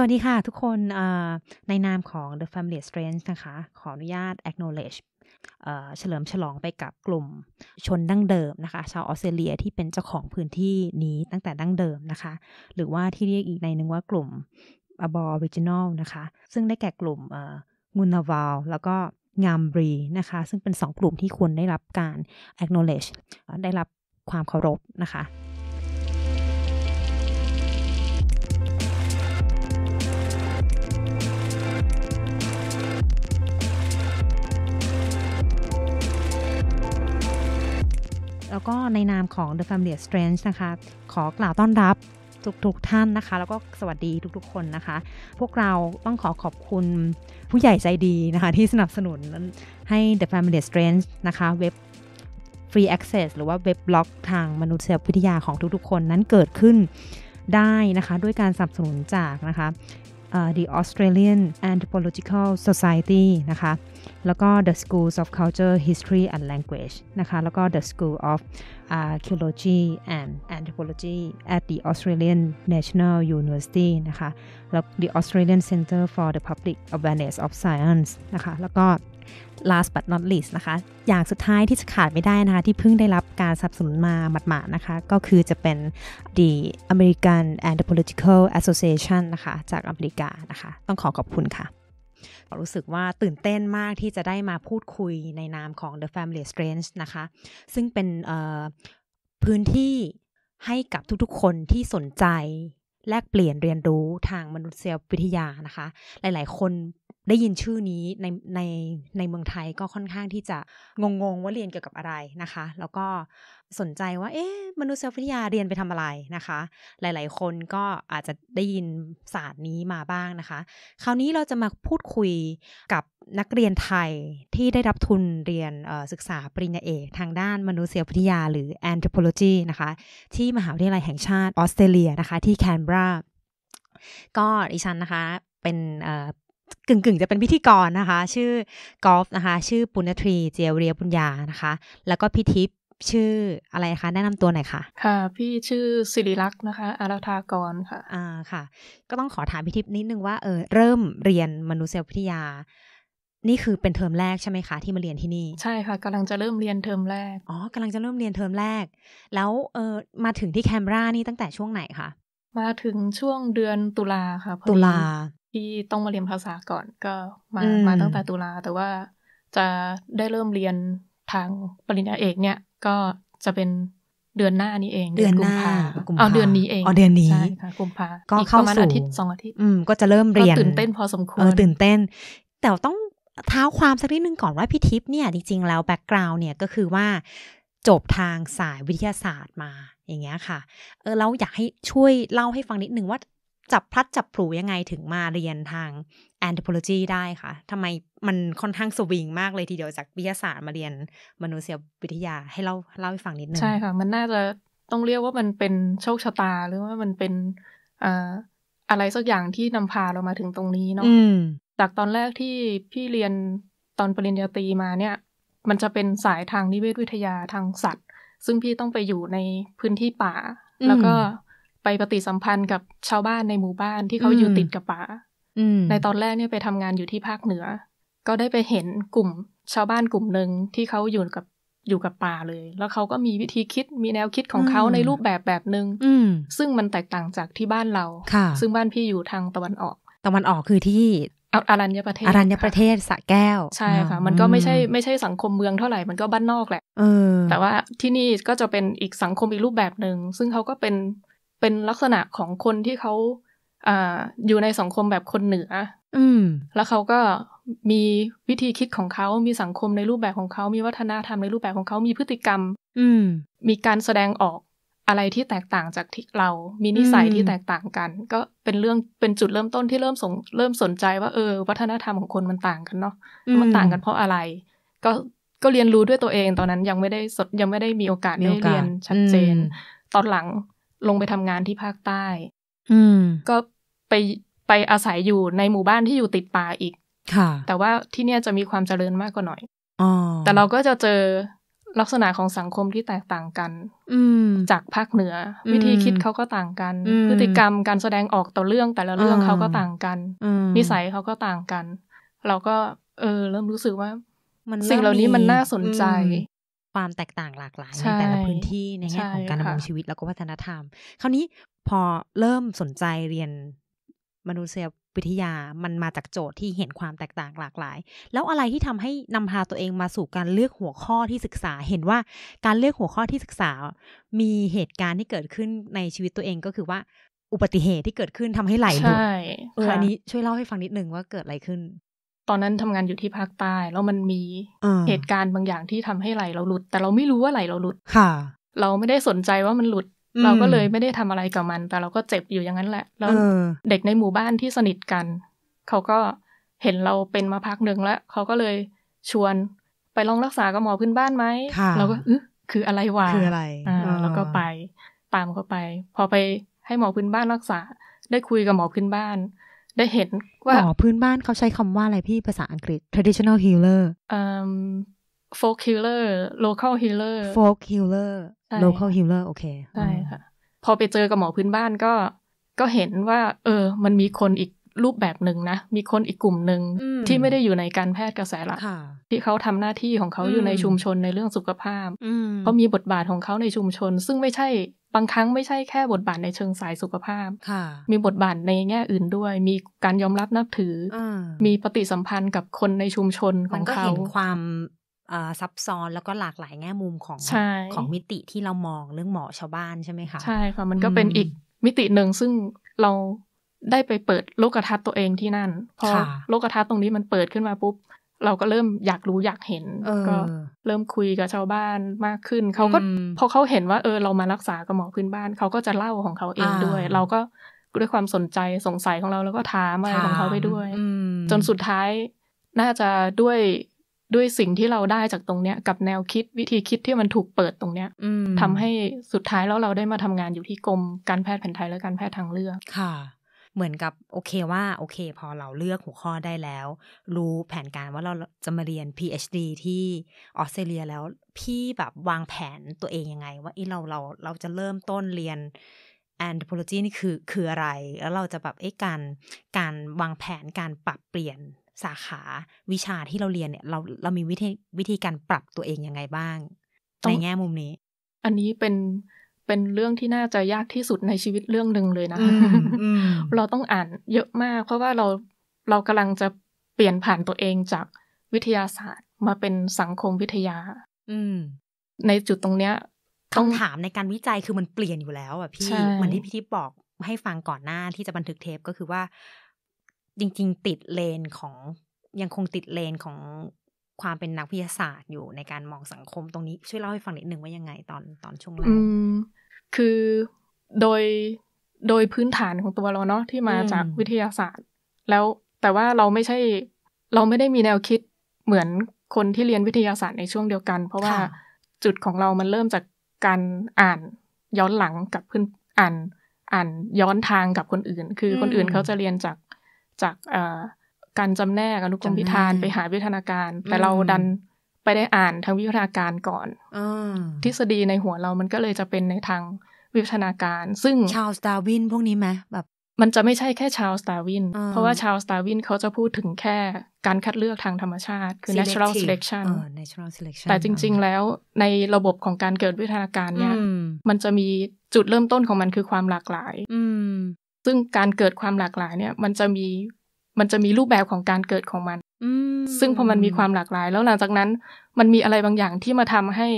สวัสดีค่ะ ทุกคน ในนามของ The Family s t r a n g e นะคะขออนุญาต acknowledge เฉลิมฉลองไปกับกลุ่มชนดั้งเดิมนะคะ ชาวออสเตรเลียที่เป็นเจ้าของพื้นที่นี้ตั้งแต่ดั้งเดิมนะคะหรือว่าที่เรียกอีกในนึงว่ากลุ่ม aboriginal นะคะซึ่งได้แก่กลุ่มงูนาวาลแล้วก็งามบรีนะคะ ซึ่งเป็น 2 กลุ่มที่ควรได้รับการ acknowledge ได้รับความเคารพนะคะแล้วก็ในนามของ The Family Strange นะคะขอกล่าวต้อนรับทุกๆทท่านนะคะ แล้วก็สวัสดีทุกๆคนนะคะ พวกเราต้องขอขอบคุณผู้ใหญ่ใจดีนะคะที่สนับสนุนให้ The Family Strange นะคะเว็บ Free Access หรือว่าเว็บบล็อกทางมนุษยวิทยาของทุกๆ คนนั้นเกิดขึ้นได้นะคะ ด้วยการสนับสนุนจากนะคะ Uh, the Australian Anthropological Society นะคะ the Schools of Culture History and Language the School of uh, Archaeology and Anthropology at the Australian National University นะคะ the Australian Center for the Public Awareness of Science นะคะ last but not least นะคะอย่างสุดท้ายที่จะขาดไม่ได้นะคะ ที่เพิ่งได้รับการสนับสนุนมาหมาดๆนะคะ ก็คือจะเป็น the American a n t h r o p o l o g i c a l Association นะคะ จากอเมริกานะคะ ต้องขอขอบคุณค่ะรู้สึกว่าตื่นเต้นมากที่จะได้มาพูดคุยในนามของ The Family Strange นะคะ ซึ่งเป็นพื้นที่ให้กับทุกๆคนที่สนใจแลกเปลี่ยนเรียนรู้ทางมนุษยวิทยานะคะ หลายๆคนได้ยินชื่อนี้ในในในเมืองไทยก็ค่อนข้างที่จะงง ๆ ว่าเรียนเกี่ยวกับอะไรนะคะ แล้วก็สนใจว่าเอ๊ะมนุษยวิทยาเรียนไปทำอะไรนะคะ หลาย ๆ คนก็อาจจะได้ยินศาสตร์นี้มาบ้างนะคะ คราวนี้เราจะมาพูดคุยกับนักเรียนไทยที่ได้รับทุนเรียนศึกษาปริญญาเอก ทางด้านมนุษยวิทยา หรือ anthropology นะคะที่มหาวิทยาลัยแห่งชาติออสเตรเลียนะคะที่แคนเบราก็ดิฉันนะคะเป็นกึ่งๆ จะเป็นพิธีกรนะคะ ชื่อกอล์ฟนะคะ ชื่อปุณทรี เจียวเรียบุญญานะคะ แล้วก็พี่ทิพย์ชื่ออะไรคะแนะนำตัวหน่อยค่ะ ค่ะ พี่ชื่อสิริลักษ์นะคะอารัธากรค่ะอ่าค่ะ ก็ต้องขอถามพี่ทิพย์นิดนึงว่าเออเริ่มเรียนมนุษยวิทยา นี่คือเป็นเทอมแรกใช่ไหมคะที่มาเรียนที่นี่ใช่ค่ะ กำลังจะเริ่มเรียนเทอมแรกอ๋อกำลังจะเริ่มเรียนเทอมแรก แล้วเออมาถึงที่แคมรานี่ตั้งแต่ช่วงไหนคะมาถึงช่วงเดือนตุลาค่ะตุลาที่ต้องมาเรียนภาษาก่อนก็มามาตั้งแต่ตุลาแต่ว่าจะได้เริ่มเรียนทางปริญญาเอกเนี่ย ก็จะเป็นเดือนหน้านี้เองเดือนกุมภาอ๋อเดือนนี้เองอ๋อเดือนนี้ค่ะกุมภาก็เข้ามาอาทิตย์สองอาทิตย์อืมก็จะเริ่มเรียนตื่นเต้นพอสมควรตื่นเต้น แต่ต้องเท้าความสักนิดนึงก่อนว่าพี่ทิพย์เนี่ย จริงๆแล้วแบ็กกราวน์เนี่ยก็คือว่า จบทางสายวิทยาศาสตร์มาอย่างเงี้ยค่ะเออเราอยากให้ช่วยเล่าให้ฟังนิดนึงว่าจับพลัดจับผูยังไงถึงมาเรียนทาง anthropology ได้คะทำไมมันค่อนข้างสวิงมากเลยทีเดียวจากวิทยาศาสตร์มาเรียนมนุษยวิทยาให้เล่าเล่าให้ฟังนิดนึง ใช่ค่ะ มันน่าจะต้องเรียกว่ามันเป็นโชคชะตา หรือว่ามันเป็นอะไรสักอย่างที่นำพาเรามาถึงตรงนี้เนาะจากตอนแรกที่พี่เรียนตอนปริญญาตรีมาเนี่ย มันจะเป็นสายทางนิเวศวิทยาทางสัตว์ ซึ่งพี่ต้องไปอยู่ในพื้นที่ป่า แล้วก็ไปปฏิสัมพันธ์กับชาวบ้านในหมู่บ้านที่เขาอยู่ติดกับป่าในตอนแรกเนี่ยไปทำงานอยู่ที่ภาคเหนือ ก็ได้ไปเห็นกลุ่มชาวบ้านกลุ่มหนึ่งที่เขาอยู่กับอยู่กับป่าเลย แล้วเขาก็มีวิธีคิดมีแนวคิดของเขาในรูปแบบแบบหนึง่งซึ่งมันแตกต่างจากที่บ้านเราซึ่งบ้านพี่อยู่ทางตะวันออก ตะวันออกคือที่อารัญญประเทศอารัญญประเทศสะแก้ว ใช่ค่ะ มันก็ไม่ใช่ไม่ใช่สังคมเมืองเท่าไหร่ มันก็บ้านนอกแหละแต่ว่าที่นี่ก็จะเป็นอีกสังคมอีกรูปแบบหนึง่ง ซึ่งเขาก็เป็นเป็นลักษณะของคนที่เขาอ่าอยู่ในสังคมแบบคนเหนืออืมแล้วเขาก็มีวิธีคิดของเขามีสังคมในรูปแบบของเขา มีวัฒนธรรมในรูปแบบของเขามีพฤติกรรม อืมมีการแสดงออกอะไรที่แตกต่างจากที่เรา มีนิสัยที่แตกต่างกัน ก็เป็นเรื่องเป็นจุดเริ่มต้นที่เริ่มสงเริ่มสนใจว่าเออวัฒนธรรมของคนมันต่างกันเนาะมันต่างกัน เพราะอะไร ก็ก็เรียนรู้ด้วยตัวเองตอนนั้นยังไม่ได้สดยังไม่ได้มีโอกาสได้เรียนชัดเจนตอนหลังลงไปทำงานที่ภาคใต้ อืม ก็ไปไปอาศัยอยู่ในหมู่บ้านที่อยู่ติดป่าอีก ค่ะ แต่ว่าที่เนี่ยจะมีความเจริญมากกว่าหน่อยอแต่เราก็จะเจอลักษณะของสังคมที่แตกต่างกัน อืจากภาคเหนือ วิธีคิดเขาก็ต่างกัน พฤติกรรมการแสดงออกต่อเรื่องแต่ละเรื่องเขาก็ต่างกันนิสัยเขาก็ต่างกัน เราก็เออเริ่มรู้สึกว่าสิ่งเหล่านี้มันน่าสนใจความแตกต่างหลากหลายในแต่ละพื้นที่ในแง่ของการดำรงชีวิตแล้วก็วัฒนธรรมคราวนี้พอเริ่มสนใจเรียนมนุษยวิทยามันมาจากโจทย์ที่เห็นความแตกต่างหลากหลาย แล้วอะไรที่ทำให้นำพาตัวเองมาสู่การเลือกหัวข้อที่ศึกษาเห็นว่าการเลือกหัวข้อที่ศึกษา มีเหตุการณ์ที่เกิดขึ้นในชีวิตตัวเองก็คือว่าอุบัติเหตุที่เกิดขึ้นทำให้ไหลหลุดออันนี้ช่วยเล่าให้ฟังนิดนึงว่าเกิดอะไรขึ้นตอนนั้นทำงานอยู่ที่ภาคใต้แล้วมันมีเหตุการณ์บางอย่างที่ทำให้ไหลเราหลุดแต่เราไม่รู้ว่าไหลเราหลุดค่ะ เราไม่ได้สนใจว่ามันหลุดเราก็เลยไม่ได้ทำอะไรกับมัน แต่เราก็เจ็บอยู่อย่างนั้นแหละแล้วเด็กในหมู่บ้านที่สนิทกันเขาก็เห็นเราเป็นมาพักหนึ่งแล้วเขาก็เลยชวนไปลองรักษากับหมอพื้นบ้านไหมเราก็เออคืออะไรวะคืออะไรแล้วก็ไปตามเขาไป พอไปให้หมอพื้นบ้านรักษา ได้คุยกับหมอพื้นบ้านได้เห็นว่าหมอพื้นบ้านเขาใช้คำว่าอะไรพี่ภาษาอังกฤษ traditional healer um, folk healer local healer folk healer local healer โอเค ใช่ค่ะพอไปเจอกับหมอพื้นบ้านก็ ก็เห็นว่า เออ มันมีคนอีกรูปแบบหนึ่งนะ มีคนอีกกลุ่มหนึ่งที่ไม่ได้อยู่ในการแพทย์กระแสหลักที่เขาทำหน้าที่ของเขาอยู่ในชุมชนในเรื่องสุขภาพเขามีบทบาทของเขาในชุมชนซึ่งไม่ใช่บางครั้งไม่ใช่แค่บทบาทในเชิงสายสุขภาพ มีบทบาทในแง่อื่นด้วย มีการยอมรับนับถืออมีปฏิสัมพันธ์กับคนในชุมชนของเขามันก็เห็นความซับซ้อนแล้วก็หลากหลายแง่มุมของของมิติที่เรามองเรื่องหมอชาวบ้านใช่ไหมคะ ใช่ค่ะ มันก็เป็นอีกมิติหนึ่งซึ่งเราได้ไปเปิดโลกทัศน์ตัวเองที่นั่นพอโลกทัศน์ตรงนี้มันเปิดขึ้นมาปุ๊บเราก็เริ่มอยากรู้อยากเห็นก็ เริ่มคุยกับชาวบ้านมากขึ้นเขาก็พอเขาเห็นว่าเออ เรามารักษากับหมอพื้นบ้านเขาก็จะเล่าของเขาเองด้วย เราก็ด้วยความสนใจสงสัยของเราแล้วก็ถามอะไรของเขาไปด้วยจนสุดท้ายน่าจะด้วยด้วยสิ่งที่เราได้จากตรงเนี้ยกับแนวคิดวิธีคิดที่มันถูกเปิดตรงเนี้ยทำให้สุดท้ายแล้วเราได้มาทำงานอยู่ที่กรมการแพทย์แผนไทยและการแพทย์ทางเลือกค่ะเหมือนกับโอเคว่าโอเคพอเราเลือกหัวข้อได้แล้ว รู้แผนการว่าเราจะมาเรียน PhD ที่ออสเตรเลียแล้วพี่แบบวางแผนตัวเองยังไง ว่าเอ้เราเราเราจะเริ่มต้นเรียน anthropology นี่คือคืออะไร แล้วเราจะแบบไอ้การการวางแผนการปรับเปลี่ยนสาขาวิชาที่เราเรียนเนี่ยเราเรามีวิธีวิธีการปรับตัวเองยังไงบ้างในแง่มุมนี้ อันนี้เป็นเป็นเรื่องที่น่าจะยากที่สุดในชีวิตเรื่องหนึ่งเลยนะเราต้องอ่าน เยอะมาก เพราะว่าเราเรากำลังจะเปลี่ยนผ่านตัวเองจากวิทยาศาสตร์มาเป็นสังคมวิทยาในจุดตรงเนี้ยต้องถามในการวิจัยคือมันเปลี่ยนอยู่แล้วอ่ะพี่เหมือนที่พี่ทิพย์บอกให้ฟังก่อนหน้าที่จะบันทึกเทปก็คือว่าจริงๆ ติดเลนของยังคงติดเลนของความเป็นนักวิทยาศาสตร์อยู่ในการมองสังคมตรงนี้ช่วยเล่าให้ฟังนิดนึงว่ายังไงตอนตอนช่วงแรกคือโดยโดยพื้นฐานของตัวเราเนาะที่มาจากวิทยาศาสตร์ แล้วแต่ว่าเราไม่ใช่เราไม่ได้มีแนวคิดเหมือนคนที่เรียนวิทยาศาสตร์ในช่วงเดียวกัน เพราะว่าจุดของเรามันเริ่มจากการอ่านย้อนหลังกับเพื่อนอ่านอ่านย้อนทางกับคนอื่น คือคนอื่นเขาจะเรียนจากจากการจำแนกอนุกรมพิธานไปหาวิทยาการ แต่เราดันไปได้อ่านทางวิทยาการก่อนอทฤษฎีในหัวเรามันก็เลยจะเป็นในทางวิทยาการ ซึ่งชาวสตาร์วินพวกนี้ไหมแบบมันจะไม่ใช่แค่ชาวสตาร์วินเพราะว่าชาวสตาร์วินเขาจะพูดถึงแค่การคัดเลือกทางธรรมชาติ คือ natural selection natural selection แต่จริง ๆ แล้วในระบบของการเกิดวิทยาการเนี่ยมันจะมีจุดเริ่มต้นของมันคือความหลากหลาย ซึ่งการเกิดความหลากหลายเนี่ยมันจะมีมันจะมีรูปแบบของการเกิดของมันซึ่งพอมันมีความหลากหลาย แล้วหลังจากนั้นมันมีอะไรบางอย่างที่มาทำให้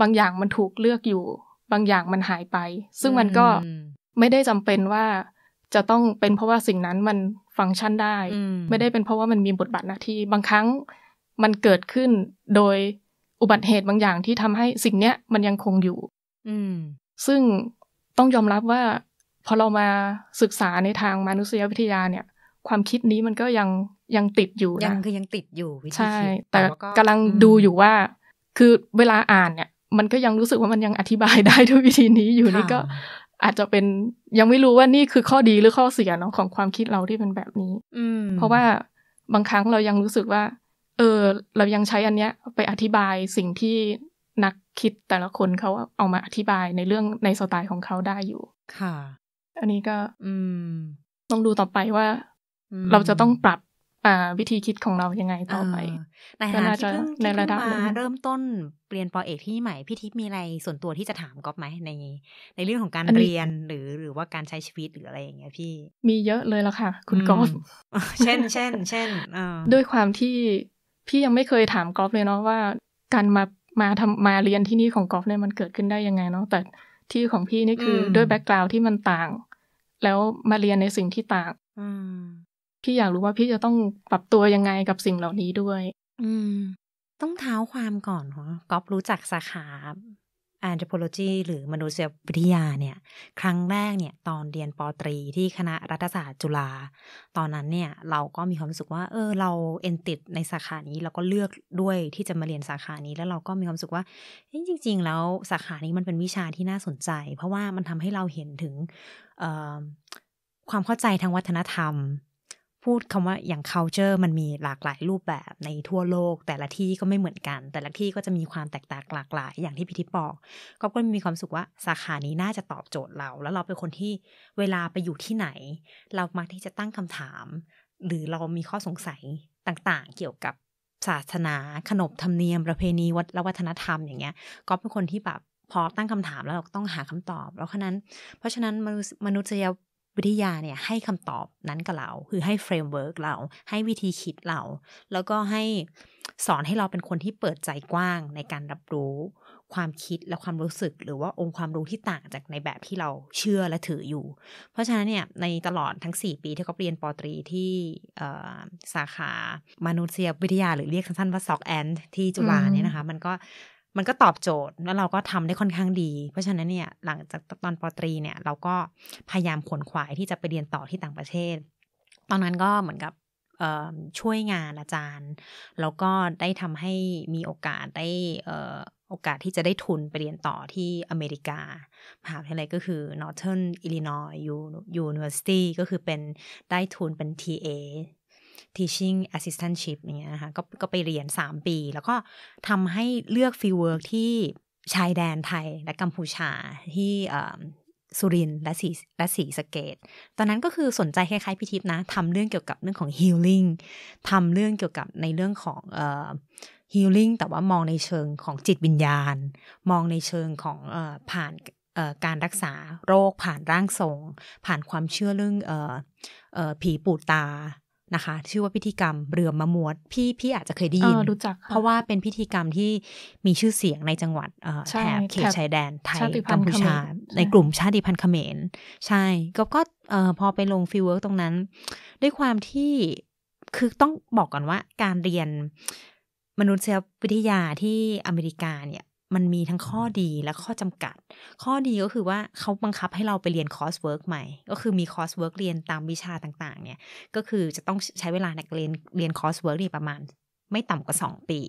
บางอย่างมันถูกเลือกอยู่ บางอย่างมันหายไป ซึ่งมันก็ไม่ได้จำเป็นว่าจะต้องเป็นเพราะว่าสิ่งนั้นมันฟังก์ชันได้ ไม่ได้เป็นเพราะว่ามันมีบทบาทหน้าที่บางครั้งมันเกิดขึ้น โดยอุบัติเหตุบางอย่างที่ทำให้สิ่งเนี้ยมันยังคงอยู่ อืซึ่งต้องยอมรับว่าพอเรามาศึกษาในทางมนุษยวิทยาเนี่ยความคิดนี้มันก็ยังยังติดอยู่ ยังคือยังติดอยู่ ใช่ แต่กำลังดูอยู่ว่า คือเวลาอ่าน เนี่ย มันก็ยังรู้สึกว่ามันยังอธิบายได้ด้วยวิธีนี้อยู่นี่ก็อาจจะเป็นยังไม่รู้ว่านี่คือข้อดีหรือข้อเสียเนาะของความคิดเราที่เป็นแบบนี้ อืเพราะว่าบางครั้งเรายังรู้สึกว่า เออเรายังใช้อันเนี้ย ไปอธิบายสิ่งที่นักคิดแต่ละคนเขาเอามาอธิบายในเรื่องในสไตล์ของเขาได้อยู่ ค่ะ อันนี้ก็ อืม ต้องดูต่อไปว่าเราจะต้องปรับวิธีคิดของเรายังไงต่อไปในฐานะที่เพิ่งในระดับมาเริ่มต้นเรียนปอเอกที่ใหม่ พี่ทิพย์มีอะไรส่วนตัวที่จะถามก๊อฟไหมในในเรื่องของการเรียนหรือหรือว่าการใช้ชีวิต หรืออะไรอย่างเงี้ยพี่ มีเยอะเลยละค่ะ คุณก๊อฟเช่น เช่นเช่นด้วยความที่พี่ยังไม่เคยถามก๊อฟเลยเนาะว่าการมามาทำมาเรียนที่นี่ของก๊อฟเนี่ยมันเกิดขึ้นได้ยังไง เนาะแต่ที่ของพี่นี่คือด้วยแบ็กกราวด์ที่มันต่างแล้วมาเรียนในสิ่งที่ต่างพี่อยากรู้ว่าพี่จะต้องปรับตัวยังไงกับสิ่งเหล่านี้ด้วย อืม ต้องเท้าความก่อนเหรอก๊อฟรู้จักสาขา anthropology หรือมนุษยวิทยาเนี่ย ครั้งแรกเนี่ย ตอนเรียนปตรีที่คณะรัฐศาสตร์จุฬา ตอนนั้นเนี่ยเราก็มีความรู้สึกว่า เออเราเอนติดในสาขานี้เราก็เลือกด้วยที่จะมาเรียนสาขานี้ แล้วเราก็มีความรู้สึกว่าจริงๆแล้วสาขานี้มันเป็นวิชาที่น่าสนใจ เพราะว่ามันทำให้เราเห็นถึงความเข้าใจทางวัฒนธรรมพูดคำว่าอย่าง culture มันมีหลากหลายรูปแบบในทั่วโลก แต่ละที่ก็ไม่เหมือนกัน แต่ละที่ก็จะมีความแตกต่างหลากหลาย อย่างที่พิธิบอก ก็ก็มีความสุขว่าสาขานี้น่าจะตอบโจทย์เรา แล้วเราเป็นคนที่เวลาไปอยู่ที่ไหน เรา มักที่จะตั้งคำถาม หรือเรามีข้อสงสัยต่างๆ เกี่ยวกับศาสนา ขนบธรรมเนียมประเพณีวัฒนวัฒนธรรมอย่างเงี้ยก็เป็นคนที่แบบพอตั้งคำถามแล้วเราก็ต้องหาคำตอบแล้วฉะนั้นเพราะฉะนั้นมนุษยวิทยาเนี่ยให้คำตอบนั้นกับเรา คือให้เฟรมเวิร์กเราให้วิธีคิดเราแล้วก็ให้สอนให้เราเป็นคนที่เปิดใจกว้างในการรับรู้ความคิดและความรู้สึกหรือว่าองค์ความรู้ที่ต่างจากในแบบที่เราเชื่อและถืออยู่ เพราะฉะนั้นเนี่ยในตลอดทั้ง 4 ปีที่เขาเรียนปตรีที่สาขามนุษยวิทยา หรือเรียกสั้นๆว่าซอกแอนที่จุฬาเนี่ยนะคะมันก็มันก็ตอบโจทย์ แล้วเราก็ทำได้ค่อนข้างดี เพราะฉะนั้นเนี่ยหลังจากตอนปตรีเนี่ยเราก็พยายามขวนขวายที่จะไปเรียนต่อที่ต่างประเทศ ตอนนั้นก็เหมือนกับช่วยงานอาจารย์ แล้วก็ได้ทำให้มีโอกาสได้โอกาสที่จะได้ทุนไปเรียนต่อที่อเมริกามหาวิทยาลัยก็คือ Northern Illinois University ก็คือเป็นได้ทุนเป็น TA teaching assistantship เนี้ยนะคะก็ก็ไปเรียน 3 ปี แล้วก็ทำให้เลือก f ีเวิร์กที่ชายแดนไทยและกัมพูชา ที่สุรินและสีและสีสเกต ตอนนั้นก็คือสนใจคล้ายๆพิทิพนะ ทำเรื่องเกี่ยวกับเรื่องของ healing ทำเรื่องเกี่ยวกับในเรื่องของเอ่อ healing แต่ว่ามองในเชิงของจิตวิญญาณ มองในเชิงของอผ่านการรักษาโรค ผ่านร่างทรง ผ่านความเชื่อเรื่องผีปู่ตานะคะชื่อว่าพิธีกรรมเรือมะมวดพี่พี่อาจจะเคยได้ยินเออเพราะว่าเป็นพิธีกรรมที่มีชื่อเสียงในจังหวัดแถบเขตชายแดนไทยกัมพูชา ในกลุ่มชาติพันธุ์เขมรใช่ ก็ก็พอไปลงฟิวเวิร์กตรงนั้น ด้วยความที่คือต้องบอกก่อนว่า การเรียนมนุษยวิทยาที่อเมริกาเนี่ยมันมีทั้งข้อดีและข้อจำกัด ข้อดีก็คือว่าเขาบังคับให้เราไปเรียนคอร์สเวิร์กใหม่ ก็คือมีคอร์สเวิร์กเรียนตามวิชาต่างๆ เนี่ยก็คือจะต้องใช้เวลาในการเรียนเรียนคอร์สเวิร์กนี่ประมาณ ไม่ต่ำกว่า 2 ปี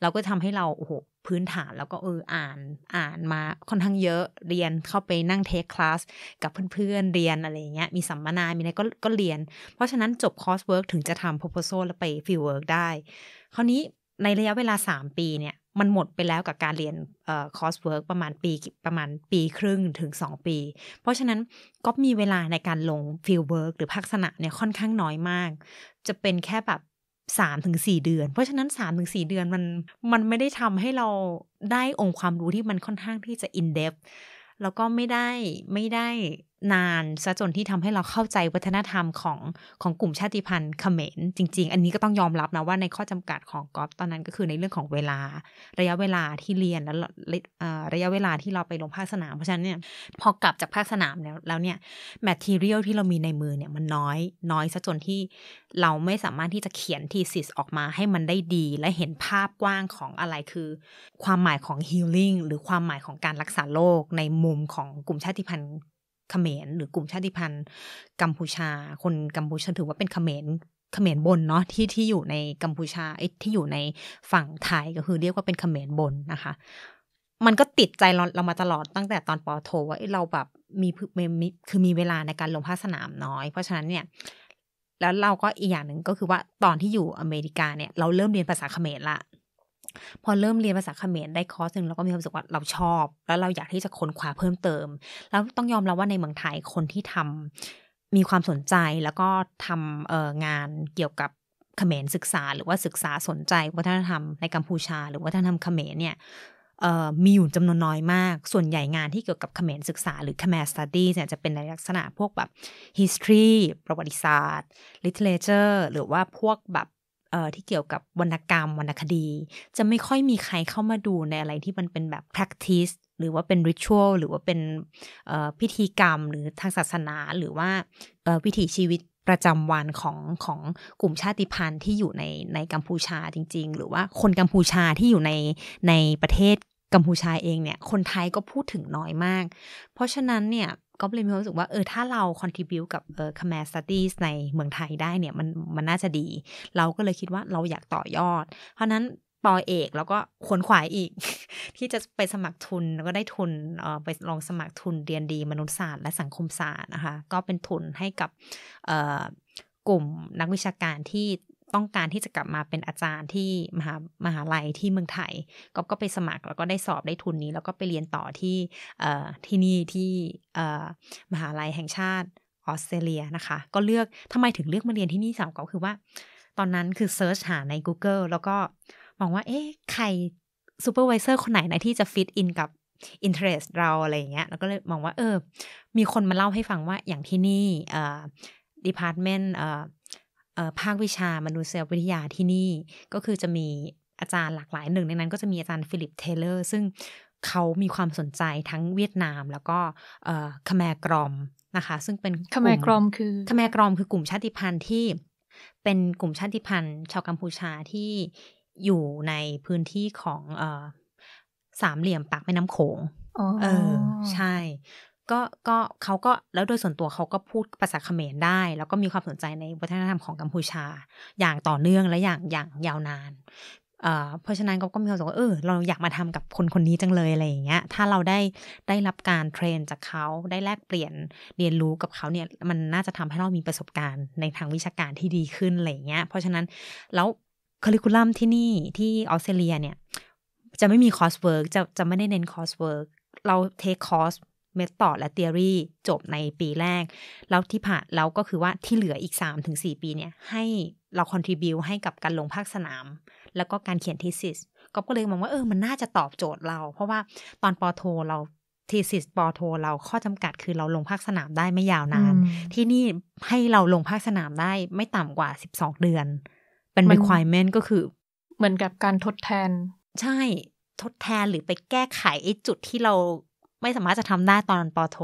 เราก็ทำให้เราโอ้โหพื้นฐานแล้วก็เอออ่านอ่านมาค่อนข้างเยอะเรียนเข้าไปนั่งเทคคลาสกับเพื่อน ๆ เรียนอะไรเงี้ยมีสัมมนา มีอะไรก็ก็เรียน เพราะฉะนั้นจบคอร์สเวิร์กถึงจะทำโพโพโซแล้วไปฟิลเวิร์กได้คราวนี้ในระยะเวลา 3 ปีเนี่ยมันหมดไปแล้วกับการเรียนคอร์สเวิร์กประมาณปีประมาณปีครึ่งถึง 2 ปี เพราะฉะนั้นก็มีเวลาในการลงฟิลเวิร์กหรือภาคสนะเนี่ยค่อนข้างน้อยมาก จะเป็นแค่แบบ3ถึง4เดือน เพราะฉะนั้น3ถึง4เดือนมันมันไม่ได้ทำให้เราได้องค์ความรู้ที่มันค่อนข้างที่จะอินเด h แล้วก็ไม่ได้ไม่ได้นานซะจนที่ทำให้เราเข้าใจ วัฒนธรรมของของกลุ่มชาติพันธุ์เขมรจริงๆ อันนี้ก็ต้องยอมรับนะว่าในข้อจำกัดของกอฟตอนนั้นก็คือในเรื่องของเวลาระยะเวลาที่เรียนแล้วระยะเวลาที่เราไปลงภาคสนามเพราะฉะนั้นเนี่ยพอกลับจากภาคสนามแล้วแล้วเนี่ยแมทเทียลที่เรามีในมือเนี่ยมันน้อย น้อยซะจนที่ เราไม่สามารถที่จะเขียนทีซิสออกมาให้มันได้ดีและเห็นภาพกว้างของอะไรคือ ความหมายของฮีลิ่งหรือความหมายของการรักษาโรคในมุมของกลุ่มชาติพันธุ์เขมรหรือกลุ่มชาติพันธุ์ กัมพูชา คนกัมพูชาถือว่าเป็นเขมรเขมรบนเนาะที่ที่อยู่ในกัมพูชาไอ้ที่อยู่ในฝั่งไทยก็คือเรียกว่าเป็นเขมรบนนะคะ มันก็ติดใจเราเรามาตลอดตั้งแต่ตอนปอโทว่าเราแบบมีคือมีเวลาในการลงภาคสนามน้อยเพราะฉะนั้นเนี่ยแล้วเราก็อีกอย่างหนึ่งก็คือว่าตอนที่อยู่อเมริกาเนี่ยเราเริ่มเรียนภาษาเขมรละพอเริ่มเรียนภาษาเขมร ได้คอร์สหนึ่งเราก็มีความรู้สึกว่าเราชอบ แล้วเราอยากที่จะค้นคว้าเพิ่มเติม แล้วต้องยอมรับวว่าในเมืองไทยคนที่ทำ มีความสนใจแล้วก็ทำงานเกี่ยวกับ เขมรศึกษา หรือว่าศึกษาสนใจวัฒนธรรมในกัมพูชา หรือวัฒนธรรมเขมรเนี่ยมีอยู่จำนวนน้อยมาก ส่วนใหญ่งานที่เกี่ยวกับเขมรศึกษาหรือเขมรสตูดี้เนี่ยจะเป็นในลักษณะพวกแบบ history ประวัติศาสตร์ literature หรือว่าพวกแบบที่เกี่ยวกับวรรณกรรมวรรณคดี จะไม่ค่อยมีใครเข้ามาดูในอะไรที่มันเป็นแบบ practice หรือว่าเป็น ritual หรือว่าเป็นพิธีกรรมหรือทางศาสนาหรือว่าวิถีชีวิตประจำวันของของกลุ่มชาติพันธุ์ที่อยู่ในในกัมพูชาจริงๆ หรือว่าคนกัมพูชาที่อยู่ในในประเทศกัมพูชาเองเนี่ย คนไทยก็พูดถึงน้อยมาก เพราะฉะนั้นเนี่ย ก็เลยมีความรู้สึกว่าเออถ้าเรา c o n t ิบิวกับเออค h มม r s t u ในเมืองไทยได้เนี่ยมันมันน่าจะดี เราก็เลยคิดว่าเราอยากต่อยอด เพราะนั้นปอเอกแล้วก็ขวนขวายอีกที่จะไปสมัครทุนแล้วก็ได้ทุนออไปลองสมัครทุนเรียนดีมนุษยศาสตร์และสังคมศาสตร์นะคะก็เป็นทุนให้กับออกลุ่มนักวิชาการที่ต้องการที่จะกลับมาเป็นอาจารย์ที่มหามหาลัยที่เมืองไทยก็ก็ไปสมัคร แล้วก็ได้สอบได้ทุนนี้ แล้วก็ไปเรียนต่อที่ที่นี่ที่มหาลัยแห่งชาติออสเตรเลียนะคะ ก็เลือกทำไมถึงเลือกมาเรียนที่นี่สาวก็คือว่า ตอนนั้นคือเซิร์ชหาใน Google แล้วก็มองว่าเอ๊ะใครซูเปอร์วิเซอร์คนไหนนที่จะฟิตอินกับอินเทรสเราอะไรอย่างเงี้ยแล้วก็เลยมองว่าเออมีคนมาเล่าให้ฟังว่าอย่างที่นี่เอ่อดีพาร์ตเมนต์เอ่อภาควิชามนุษยวิทยาที่นี่ก็คือจะมีอาจารย์หลากหลาย หนึ่ง ในนั้นก็จะมีอาจารย์ฟิลิปเทเลอร์ ซึ่งเขามีความสนใจทั้งเวียดนาม แล้วก็คแมกรอมนะคะ ซึ่งเป็นคแมกรอมคือคแมกรอมคือกลุ่มชาติพันธุ์ที่เป็นกลุ่มชาติพันธุ์ ชาวกัมพูชาที่อยู่ในพื้นที่ของสามเหลี่ยมปากแม่น้ำโขงอ๋อใช่ก็ก็ เขาก็ แล้ว โดยส่วนตัวเขาก็พูด ภาษาเขมรได้ แล้วก็ มี ความ สนใจ ใน วัฒนธรรม ของ กัมพูชา อย่าง ต่อเนื่อง และ อย่างอย่างยาวนานเพราะ ฉะนั้นเขาก็มีความรู้สึกว่า เออ เรา อยาก มาทำกับคน คนนี้ จัง เลย อะไร อย่างเงี้ย ถ้าเรา ได้ ได้ รับการ เทรนจาก เขา ได้ แลก เปลี่ยน เรียนรู้ กับ เขา เนี่ย มัน น่าจะทำให้ เรา มี ประสบการณ์ ใน ทาง วิชาการ ที่ ดี ขึ้น อะไรอย่างเงี้ย เพราะ ฉะนั้น แล้วคริคูลัม ที่ นี่ ที่ ออสเตรเลีย เนี่ยจะไม่มีคอร์สเวิร์กจะจะไม่ได้เน้นคอร์สเวิร์กเราเทคคอร์สเม่อดและเทอรี่จบในปีแรก แล้วที่ผ่านแล้วก็คือว่าที่เหลืออีก 3-4 ปีเนี่ย ให้เราคอนทริบิวให้กับการลงภาคสนาม แล้วก็การเขียนทีสิสก็ก็เลยมองว่าเออมันน่าจะตอบโจทย์เรา เพราะว่าตอนปอโทเราทีสิสปอโทเราข้อจำกัดคือเราลงภาคสนามได้ไม่ยาวนาน ที่นี่ให้เราลงภาคสนามได้ไม่ต่ำกว่า 12 เดือนเป็น requirement ก็คือ เหมือนกับการทดแทนใช่ทดแทนหรือไปแก้ไขไอ้จุดที่เราไม่สามารถจะทำได้ตอนปอโท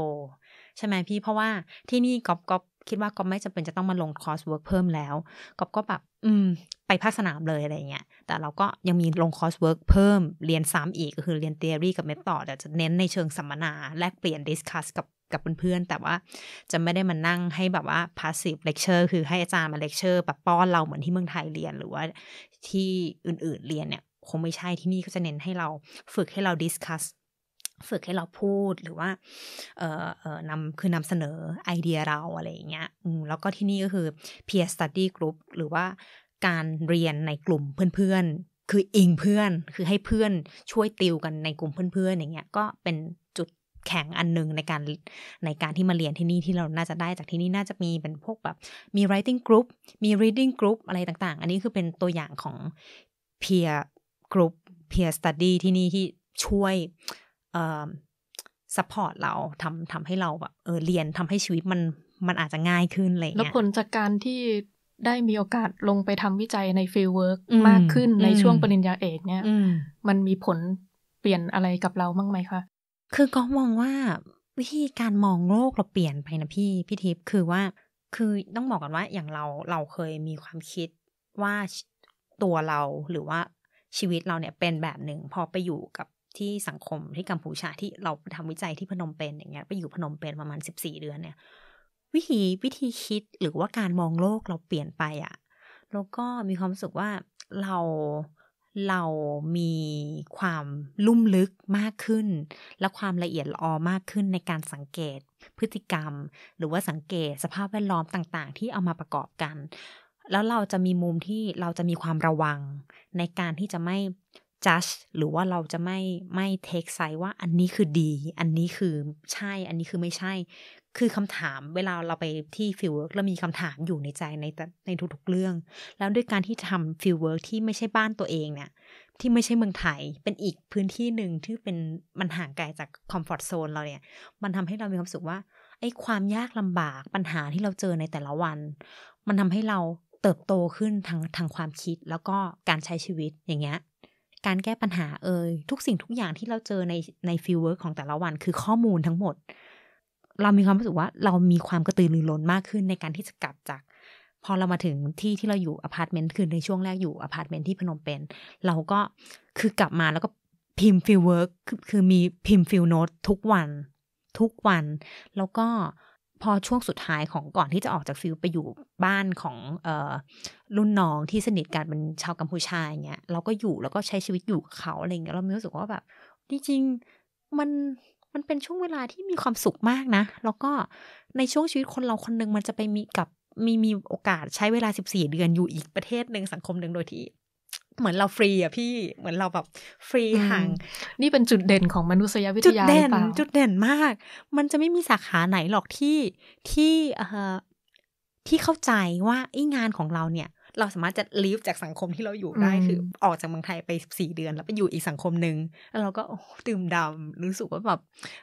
ใช่ไหมพี่ เพราะว่าที่นี่ก๊อฟก๊อปคิดว่าก๊อฟไม่จำเป็นจะต้องมาลงคอร์สเวิร์กเพิ่มแล้วก๊อฟก็แบบอืมไปภาคสนามเลยอะไรเงี้ย แต่เราก็ยังมีลงคอร์สเวิร์กเพิ่มเรียนซ้ำอีกก็คือเรียนเทอรี่กับเมทต่อดแต่จะเน้นในเชิงสัมมนา แลกเปลี่ยนดิสคัสกับกับเพื่อนๆ แต่ว่าจะไม่ได้มานั่งให้แบบว่าพาสซีฟเลคเชอร์คือให้อาจารย์มาเลคเชอร์แบบป้อนเราเหมือนที่เมืองไทยเรียนหรือว่า ที่อื่นๆเรียนเนี่ยคงไม่ใช่ที่นี่เขาจะเน้นให้เราฝึกให้เราดิสคัสฝึกให้เราพูดหรือว่าเอ่อเอ่อนำคือนำเสนอไอเดียเราอะไรอย่างเงี้ยแล้วก็ที่นี่ก็คือ peer study group หรือว่าการเรียนในกลุ่มเพื่อนๆ คืออิงเพื่อน คือให้เพื่อนช่วยติวกันในกลุ่มเพื่อนๆ อย่างเงี้ยก็เป็นจุดแข็งอันนึงในการในการที่มาเรียนที่นี่ที่เราน่าจะได้จากที่นี่น่าจะมีเป็นพวกแบบมี writing group มี reading group อะไรต่างๆ อันนี้คือเป็นตัวอย่างของ peer group peer study ที่นี่ที่ช่วยสปอร์ตเราทำทำให้เราแบบเออเรียนทำให้ชีวิตมันมันอาจจะง่ายขึ้นเลยแล้วผลจากการที่ได้มีโอกาสลงไปทำวิจัยในฟิลเวิร์กมากขึ้นในช่วงปริญญาเอกเนี่ยมันมีผลเปลี่ยนอะไรกับเราบ้างไหมคะคือก็มองว่าวิธีการมองโลก เราเปลี่ยนไป นะพี่ พี่ทิพย์คือว่าคือต้องบอกกันว่าอย่างเราเราเคยมีความคิดว่าตัวเราหรือว่าชีวิตเราเนี่ยเป็นแบบหนึ่งพอไปอยู่กับที่สังคมที่กัมพูชาที่เราทำวิจัยที่พนมเปญอย่างเงี้ยไปอยู่พนมเปญประมาณสิบสี่เดือนเนี่ยวิธีวิธีคิดหรือว่าการมองโลกเราเปลี่ยนไปอะแล้วก็มีความรู้สึกว่าเราเรามีความลุ่มลึกมากขึ้น และความละเอียดอออมากขึ้นในการสังเกต พฤติกรรม หรือว่าสังเกตสภาพแวดล้อมต่าง ๆ ที่เอามาประกอบกัน แล้วเราจะมีมุมที่เราจะมีความระวังในการที่จะไม่จัดหรือว่าเราจะไม่ไม่เทคไซว่าอันนี้คือดี อันนี้คือใช่อันนี้คือไม่ใช่ คือคำถามเวลาเราไปที่ฟิลเวิร์กเรามีคำถามอยู่ในใจในในทุกๆ เรื่อง แล้วด้วยการที่ทำฟิลเวิร์กที่ไม่ใช่บ้านตัวเองเนี่ยที่ไม่ใช่เมืองไทย เป็นอีกพื้นที่หนึ่งที่เป็นมันห่างไกลจากคอมฟอร์ทโซนเราเนี่ยมันทำให้เรามีความสุขว่าไอ้ความยากลำบากปัญหาที่เราเจอในแต่ละวัน มันทำให้เราเติบโตขึ้นทางทางความคิดแล้วก็การใช้ชีวิตอย่างเงี้ยการแก้ปัญหาเอ่ยทุกสิ่งทุกอย่างที่เราเจอในในฟิลเวิร์กของแต่ละวัน คือข้อมูลทั้งหมด เรามีความรู้สึกว่า เรามีความกระตือรือร้นมากขึ้นในการที่จะกลับจาก พอเรามาถึงที่ที่เราอยู่อพาร์ตเมนต์คือในช่วงแรกอยู่อพาร์ตเมนต์ที่พนมเปญเราก็คือกลับมาแล้วก็พิมพ์ฟิลเวิร์กคือมีพิมพ์ฟิลโน้ตทุกวัน ทุกวัน แล้วก็พอช่วงสุดท้ายของก่อนที่จะออกจากฟิลไปอยู่บ้านของออรุ่นน้องที่สนิทกันเป็นชาวกัมพูชายเนี่ยเราก็อยู่แล้วก็ใช้ชีวิตอยู่กับเขาอะไรเงี้ยเราไม่รู้สึกว่าแบบจริงๆมันมันเป็นช่วงเวลาที่มีความสุขมากนะแล้วก็ในช่วงชีวิตคนเราคนนึงมันจะไปมีกับมีมีโอกาสใช้เวลา 14 เดือนอยู่อีกประเทศหนึ่งสังคมหนึ่งโดยที่เหมือนเราฟรีอะพี่เหมือนเราแบบฟรีห่างนี่เป็นจุดเด่นของมนุษยวิทยาจุดเด่นจุดเด่นมาก มันจะไม่มีสาขาไหนหรอกที่ที่เอ่อที่เข้าใจว่าไอ้งานของเราเนี่ย เราสามารถจะลีฟจากสังคมที่เราอยู่ได้คือออกจากเมืองไทยไปสี่เดือน แล้วไปอยู่อีกสังคมหนึ่งแล้วเราก็ตื่มดำรู้สึกว่าแบบ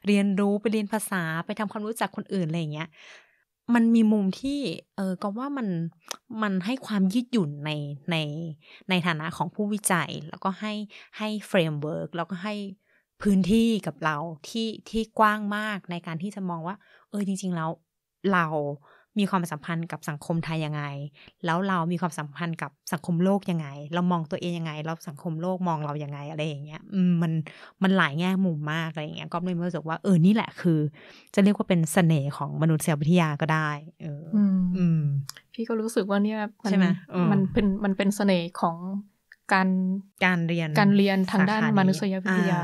เรียนรู้ไปเรียนภาษาไปทำความรู้จักคนอื่นอะไรอย่างเงี้ยมันมีมุมที่ เออก็ว่ามัน มันให้ความยืดหยุ่นใน ใน ในฐานะของผู้วิจัย แล้วก็ให้ ให้เฟรมเวิร์กแล้วก็ให้พื้นที่กับเราที่ ที่กว้างมากในการที่จะมองว่า เออ จริง ๆ แล้วเรามีความสัมพันธ์กับสังคมไทยยังไง แล้วเรามีความสัมพันธ์กับสังคมโลกยังไง เรามองตัวเองยังไง เราสังคมโลกมองเรายังไง อะไรอย่างเงี้ยมัน มันหลายแง่มุมมากอะไรอย่างเงี้ย ก็เลยรู้สึกว่าเออ นี่แหละคือ จะเรียกว่าเป็นเสน่ห์ของมนุษยวิทยาก็ได้ เอออืมพี่ก็รู้สึกว่าเนี่ยใช่ไหมมันเป็นมันเป็นเสน่ห์ของการการเรียนการเรียนทางด้านมนุษยวิทยา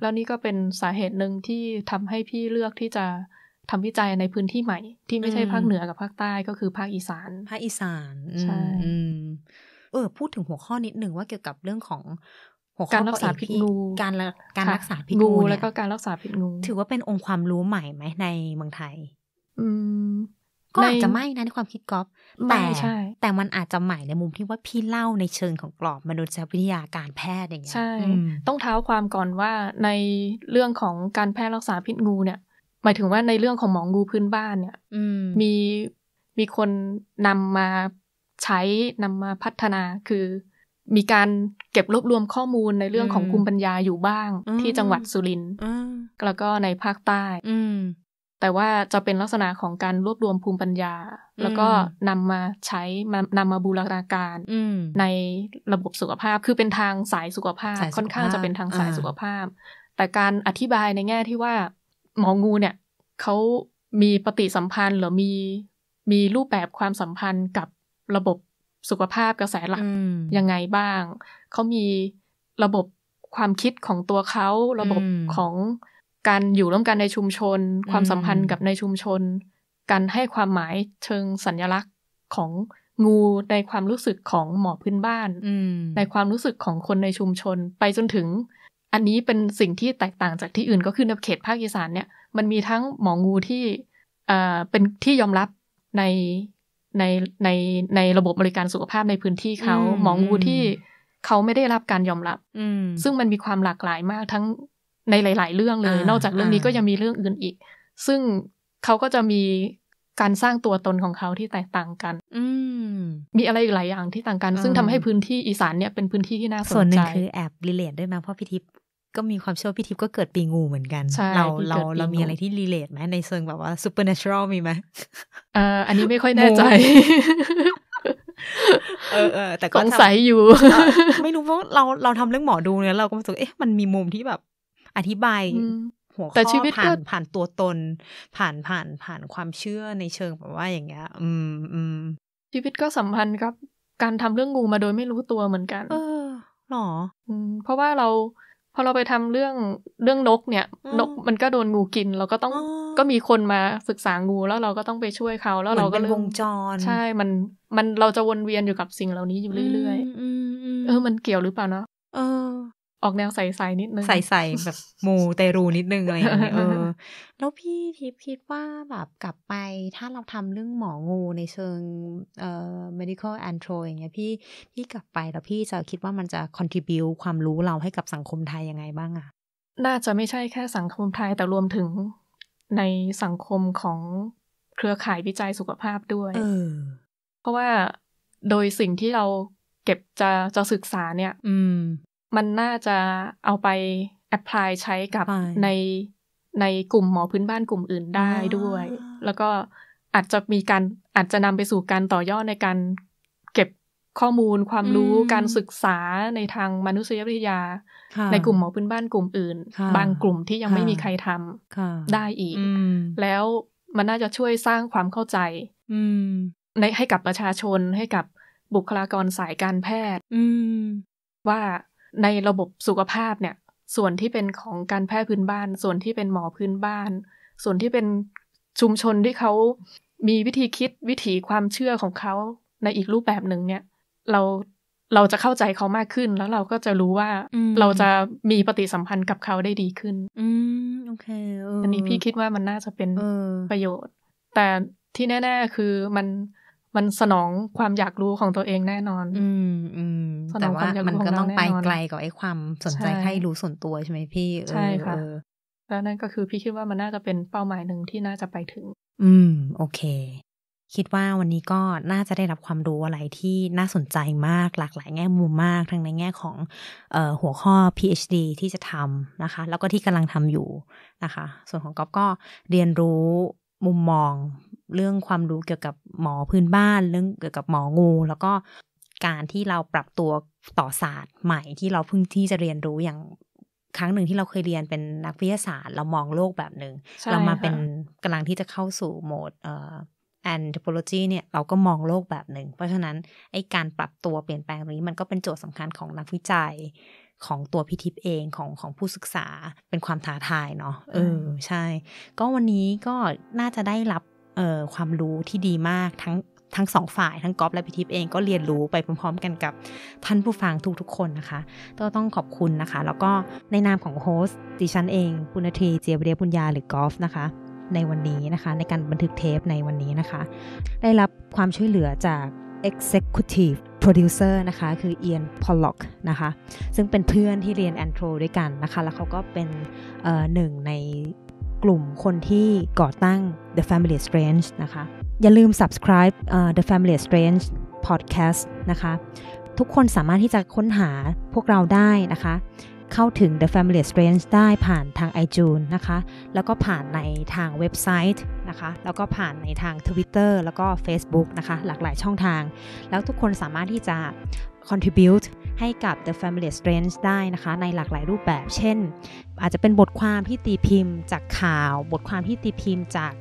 แล้วนี่ก็เป็นสาเหตุหนึ่งที่ทำให้พี่เลือกที่จะทำวิจัยในพื้นที่ใหม่ ที่ไม่ใช่ภาคเหนือกับภาคใต้ ก็คือภาคอีสานภาคอีสานใช่เออพูดถึงหัวข้อนิดหนึ่งว่าเกี่ยวกับเรื่องของหัวข้อการรักษาพิษงู การการรักษาพิษงูแล้วก็การรักษาพิษงู ถือว่าเป็นองค์ความรู้ใหม่ไหมในเมืองไทย อืมก็อาจจะไม่นะในความคิดกอ๊อฟแต่แต่มันอาจจะใหม่ในมุมที่ว่าพี่เล่าในเชิงของกรอบมนุษยวิทยาการแพทย์อย่างเงี้ยใช่ต้องเท้าความก่อนว่าในเรื่องของการแพทย์รักษาพิษงูเนี่ยหมายถึงว่าในเรื่องของหมองูพื้นบ้านเนี่ยมีมีคนนำมาใช้นำมาพัฒนาคือ มีการเก็บรวบรวมข้อมูลในเรื่องของภูมิปัญญาอยู่บ้าง ที่จังหวัดสุรินทร์แล้วก็ในภาคใต้แต่ว่าจะเป็นลักษณะของการรวบรวมภูมิปัญญา แล้วก็นำมาใช้มานำมาบูรณาการในระบบสุขภาพคือเป็นทางสายสุขภาพ ค่อนข้างจะเป็นทางสายสุขภาพ แต่การอธิบายในแง่ที่ว่าหมองูเนี่ยเขามีปฏิสัมพันธ์หรือมีมีรูปแบบความสัมพันธ์กับระบบสุขภาพกระแสหลักยังไงบ้างเขามีระบบความคิดของตัวเขาระบบของการอยู่ร่วมกันในชุมชน ความสัมพันธ์กับในชุมชน การให้ความหมายเชิงสัญญลักษณ์ของงูในความรู้สึกของหมอพื้นบ้านในความรู้สึกของคนในชุมชนไปจนถึงอันนี้เป็นสิ่งที่แตกต่างจากที่อื่นก็คือในเขตภาคอีสานเนี่ยมันมีทั้งหมองูที่เป็นที่ยอมรับในในในในระบบบริการสุขภาพในพื้นที่เขาหมองูที่เขาไม่ได้รับการยอมรับซึ่งมันมีความหลากหลายมากทั้งในหลาย ๆ เรื่องเลย นอกจากเรื่องนี้ก็ยังมีเรื่องอื่นอีก ซึ่งเขาก็จะมีการสร้างตัวตนของเขาที่แตกต่างกันอืมีอะไรอีกหลายอย่างที่ต่างกันซึ่งทำให้พื้นที่อีสานเนี่ยเป็นพื้นที่ที่น่าสนใจส่วนหนึ่งคือแอบรีเลนด้วยมั้งเพราะพี่ทิพย์ก็มีความเชื่อพี่ทิพย์ก็เกิดปีงูเหมือนกันเราเรา เรามีอะไรที่รีเลทไหมในเชิงแบบว่าซูเปอร์เนเชอรัลมีไหมเอออันนี้ไม่ค่อยแน่ใจเออเออแต่ก็สงสัยอยู่ไม่รู้เพราะเราเราทำเรื่องหมอดูเนี่ยเราก็รู้สึกเอ๊ะมันมีมุมที่แบบ อธิบาย หัวข้อผ่านผ่านตัวตน ผ่านผ่านผ่านความเชื่อในเชิงแบบว่าอย่างเงี้ยอืมอืมชีวิตก็สัมพันธ์กับ การทำเรื่องงูมาโดยไม่รู้ตัวเหมือนกัน เออหรออืมเพราะว่าเราพอเราไปทำเรื่องเรื่องนกเนี่ย นกมันก็โดนงูกิน เราก็ต้องก็มีคนมาศึกษางูแล้วเราก็ต้องไปช่วยเขาแล้วเราก็เป็นวงจร ใช่มันมันเราจะวนเวียนอยู่กับสิ่งเหล่านี้อยู่เรื่อยๆ เออ มันเกี่ยวหรือเปล่าเนาะเออออกแนวใสๆ นิดนึง ใสๆ แบบมูเตรู นิดนึงอะไรอย่างเงี้ยเออ แล้วพี่ทิพย์คิดว่าแบบกลับไปถ้าเราทำเรื่องหมองูในเชิงเอ่อ medical antro อย่างเงี้ย พี่พี่กลับไปแล้วพี่จะคิดว่ามันจะ contribu ความรู้เราให้กับสังคมไทยยังไงบ้างอะน่าจะไม่ใช่แค่สังคมไทยแต่รวมถึงในสังคมของเครือข่ายวิจัยสุขภาพด้วย เออ เพราะว่าโดยสิ่งที่เราเก็บจะจะศึกษาเนี่ย อืมมันน่าจะเอาไปแอพพลายใช้กับในในกลุ่มหมอพื้นบ้านกลุ่มอื่นได้ด้วย แล้วก็อาจจะมีการอาจจะนำไปสู่การต่อยอดในการเก็บข้อมูลความรู้การศึกษาในทางมนุษยวิทยา ในกลุ่มหมอพื้นบ้านกลุ่มอื่น บางกลุ่มที่ยังไม่มีใครทำได้อีก แล้วมันน่าจะช่วยสร้างความเข้าใจในให้กับประชาชนให้กับบุคลากรสายการแพทย์ว่าในระบบสุขภาพเนี่ย ส่วนที่เป็นของการแพทย์พื้นบ้าน ส่วนที่เป็นหมอพื้นบ้าน ส่วนที่เป็นชุมชนที่เขามีวิธีคิดวิถีความเชื่อของเขาในอีกรูปแบบหนึ่งเนี่ย เราเราจะเข้าใจเขามากขึ้น แล้วเราก็จะรู้ว่า เราจะมีปฏิสัมพันธ์กับเขาได้ดีขึ้นอืมโอเคอันนี้พี่คิดว่ามันน่าจะเป็นประโยชน์ แต่ที่แน่ ๆ คือมันมันสนองความอยากรู้ของตัวเองแน่นอน อืมอืมแต่ว่ามันก็ต้องไปไกลกว่าไอ้ความสนใจให้รู้ส่วนตัวใช่ไหมพี่ ใช่ค่ะ แล้วนั่นก็คือพี่คิดว่ามันน่าจะเป็นเป้าหมายหนึ่งที่น่าจะไปถึง อืม โอเค คิดว่าวันนี้ก็น่าจะได้รับความรู้อะไรที่น่าสนใจมากหลากหลายแง่มุมมาก ทั้งในแง่ของออหัวข้อ PhD ที่จะทำนะคะ แล้วก็ที่กำลังทำอยู่นะคะ ส่วนของก๊อฟก็เรียนรู้มุมมองเรื่องความรู้เกี่ยวกับหมอพื้นบ้าน เรื่องเกี่ยวกับหมองู แล้วก็การที่เราปรับตัวต่อศาสตร์ใหม่ที่เราเพิ่งที่จะเรียนรู้อย่างครั้งหนึ่งที่เราเคยเรียนเป็นนักวิทยาศาสตร์เรามองโลกแบบหนึง่งเรามาเป็นกำลังที่จะเข้าสู่โหมดเอ่อแอนท r โพล l จีเนี่ย เราก็มองโลกแบบหนึง่งเพราะฉะนั้นไอการปรับตัวเปลี่ยนแปลงตรงนี้ มันก็เป็นโจทย์สำคัญของนักวิจัย ของตัวพิทิพเองของของผู้ศึกษาเป็นความท้าทายเนาะเออใช่ ก็วันนี้ก็น่าจะได้รับความรู้ที่ดีมากทั้งทั้งสองฝ่าย ทั้งกอฟและพิทิพเอง ก็เรียนรู้ไปพร้อมๆ กันกับท่านผู้ฟังทุกๆ คนนะคะก็ต้องขอบคุณนะคะ แล้วก็ในนามของโฮสต์ดิฉันเองปุณทีเจียบเรียบุญญาหรือกอฟนะคะในวันนี้นะคะ ในการบันทึกเทปในวันนี้นะคะ ได้รับความช่วยเหลือจาก Executive Producer นะคะคือเอียนพอลล็อกนะคะซึ่งเป็นเพื่อนที่เรียนแอนโทรด้วยกันนะคะแล้วเขาก็เป็นหนึ่งในกลุ่มคนที่ก่อตั้ง The Family Strange นะคะ อย่าลืม subscribe uh, The Family Strange Podcast นะคะ ทุกคนสามารถที่จะค้นหาพวกเราได้นะคะ เข้าถึง The Family Strange ได้ผ่านทาง iTunes นะคะแล้วก็ผ่านในทางเว็บไซต์นะคะ แล้วก็ผ่านในทาง Twitter แล้วก็ Facebook นะคะ หลากหลายช่องทาง แล้วทุกคนสามารถที่จะ contribute ให้กับ The Family s t r a n g e ได้นะคะในหลากหลายรูปแบบ เช่น อาจจะเป็นบทความที่ตีพิมพ์จากข่าว บทความที่ตีพิมพ์จาก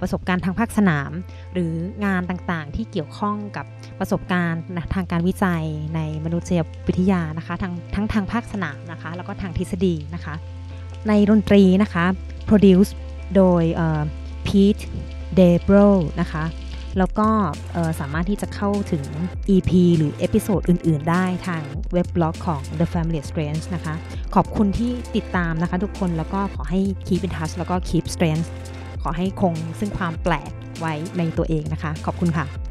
ประสบการณ์ทางภาคสนาม หรืองานต่างๆที่เกี่ยวข้องกับประสบการณ์ทางการวิจัยในมนุษยวิทยานะคะทั้งทั้งทางภาคสนามนะคะ แล้วก็ทางทฤษฎีนะคะ ในดนตรีนะคะ produce โดยพีทเด b บรนะคะแล้วก็สามารถที่จะเข้าถึง EP หรือเอพิโซดอื่น ๆ ได้ทางเว็บบล็อกของ The Family Strange นะคะ ขอบคุณที่ติดตามนะคะทุกคนแล้วก็ขอให้ keep in touch แล้วก็ keep strange ขอให้คงซึ่งความแปลกไว้ในตัวเองนะคะ ขอบคุณค่ะ